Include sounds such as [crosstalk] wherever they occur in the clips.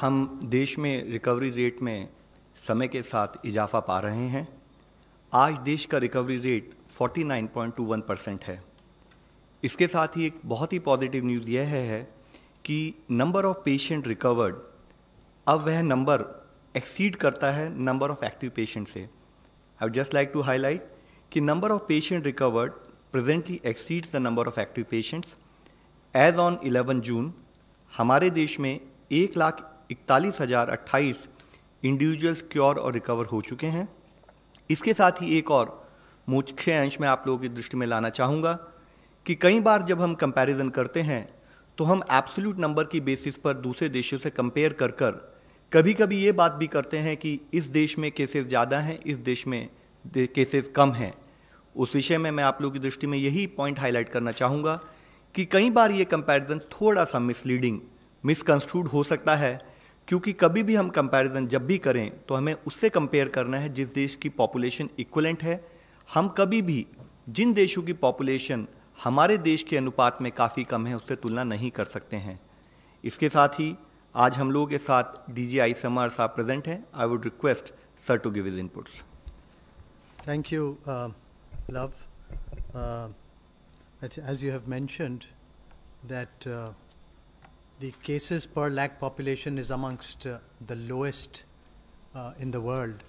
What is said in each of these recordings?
हम देश में रिकवरी रेट में समय के साथ इजाफा पा रहे हैं आज देश का रिकवरी रेट 49.21 परसेंट है इसके साथ ही एक बहुत ही पॉजिटिव न्यूज़ यह है, है कि नंबर ऑफ़ पेशेंट रिकवर्ड अब वह नंबर एक्सीड करता है नंबर ऑफ़ एक्टिव पेशेंट से I just like to highlight कि number of patient recovered presently exceeds the number of active patients as on 11 June हमारे देश में एक लाख इकतालीस हज़ार अट्ठाईस इंडिविजुअल्स क्योर और रिकवर हो चुके हैं इसके साथ ही एक और मुख्य अंश मैं आप लोगों की दृष्टि में लाना चाहूँगा कि कई बार जब हम कंपैरिजन करते हैं तो हम एब्सोल्यूट नंबर की बेसिस पर दूसरे देशों से कंपेयर कर कर कभी कभी ये बात भी करते हैं कि इस देश में केसेस ज़्यादा हैं इस देश में केसेस कम हैं उस विषय में मैं आप लोगों की दृष्टि में यही पॉइंट हाईलाइट करना चाहूँगा कि कई बार ये कंपैरिजन थोड़ा सा मिसलीडिंग मिसकंस्ट्रूड हो सकता है क्योंकि कभी भी हम कंपैरिजन जब भी करें तो हमें उससे कंपेयर करना है जिस देश की पॉपुलेशन इक्वलेंट है हम कभी भी जिन देशों की पॉपुलेशन हमारे देश के अनुपात में काफ़ी कम है उससे तुलना नहीं कर सकते हैं इसके साथ ही आज हम लोगों के साथ डी जी आई समर साहब प्रेजेंट हैं I would request sir to give his inputs thank you love as you have mentioned that the cases per lakh population is amongst uh, the lowest uh, in the world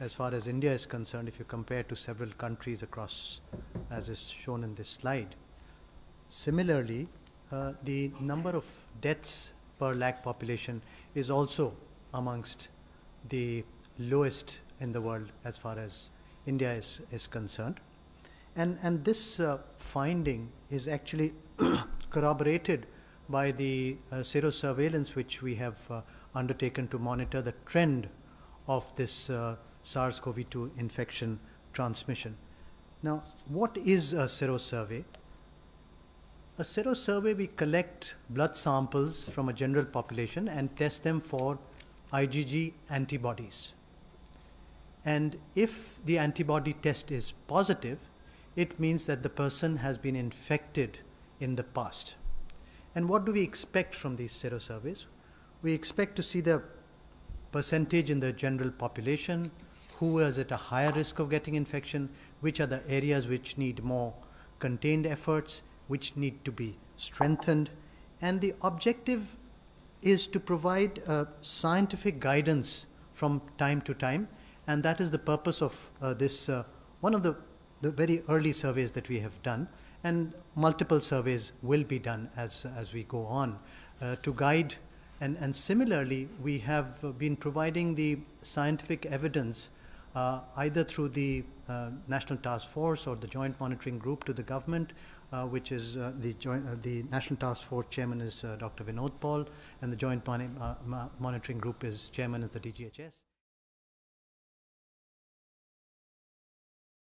as far as India is concerned, if you compare to several countries across, as is shown in this slide. Similarly, uh, the number of deaths per lakh population is also amongst the lowest in the world as far as India is, is concerned. And, and this uh, finding is actually [coughs] corroborated by the uh, sero surveillance which we have uh, undertaken to monitor the trend of this uh, SARS-CoV-2 infection transmission. Now, what is a sero survey? A sero survey, we collect blood samples from a general population and test them for IgG antibodies. And if the antibody test is positive, it means that the person has been infected in the past. And what do we expect from these surveys? We expect to see the percentage in the general population, who is at a higher risk of getting infection, which are the areas which need more contained efforts, which need to be strengthened. And the objective is to provide uh, scientific guidance from time to time, and that is the purpose of uh, this, uh, one of the, the very early surveys that we have done and multiple surveys will be done as, as we go on uh, to guide. And, and similarly, we have been providing the scientific evidence uh, either through the uh, National Task Force or the Joint Monitoring Group to the government, uh, which is uh, the, joint, uh, the National Task Force chairman is Dr. Vinod Paul, and the Joint Monitoring Group is chairman of the DGHS.